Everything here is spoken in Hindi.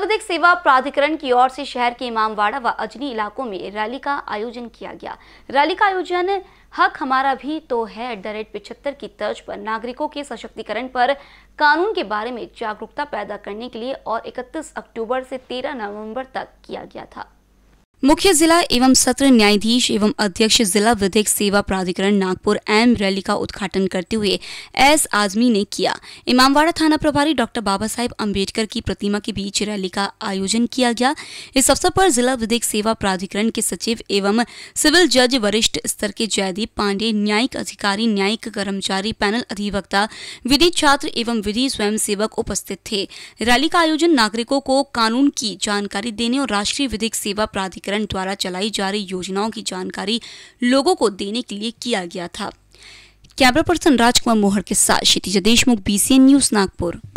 विधिक सेवा प्राधिकरण की ओर से शहर के इमामवाड़ा व अजनी इलाकों में रैली का आयोजन किया गया रैली का आयोजन हक हमारा भी तो है एट द रेट पिछहत्तर की तर्ज पर नागरिकों के सशक्तिकरण पर कानून के बारे में जागरूकता पैदा करने के लिए और 31 अक्टूबर से 13 नवंबर तक किया गया था मुख्य जिला एवं सत्र न्यायाधीश एवं अध्यक्ष जिला विधिक सेवा प्राधिकरण नागपुर एम रैली का उद्घाटन करते हुए एस आजमी ने किया इमामवाड़ा थाना प्रभारी डॉक्टर बाबा साहेब अम्बेडकर की प्रतिमा के बीच रैली का आयोजन किया गया इस अवसर पर जिला विधिक सेवा प्राधिकरण के सचिव एवं सिविल जज वरिष्ठ स्तर के जयदीप पांडे न्यायिक अधिकारी न्यायिक कर्मचारी पैनल अधिवक्ता विधि छात्र एवं विधि स्वयं उपस्थित थे रैली का आयोजन नागरिकों को कानून की जानकारी देने और राष्ट्रीय विधिक सेवा प्राधिकरण प्राधिकरण द्वारा चलाई जा रही योजनाओं की जानकारी लोगों को देने के लिए किया गया था कैमरा पर्सन राजकुमार मोहर के साथ क्षितिजा देशमुख बीसीएन न्यूज नागपुर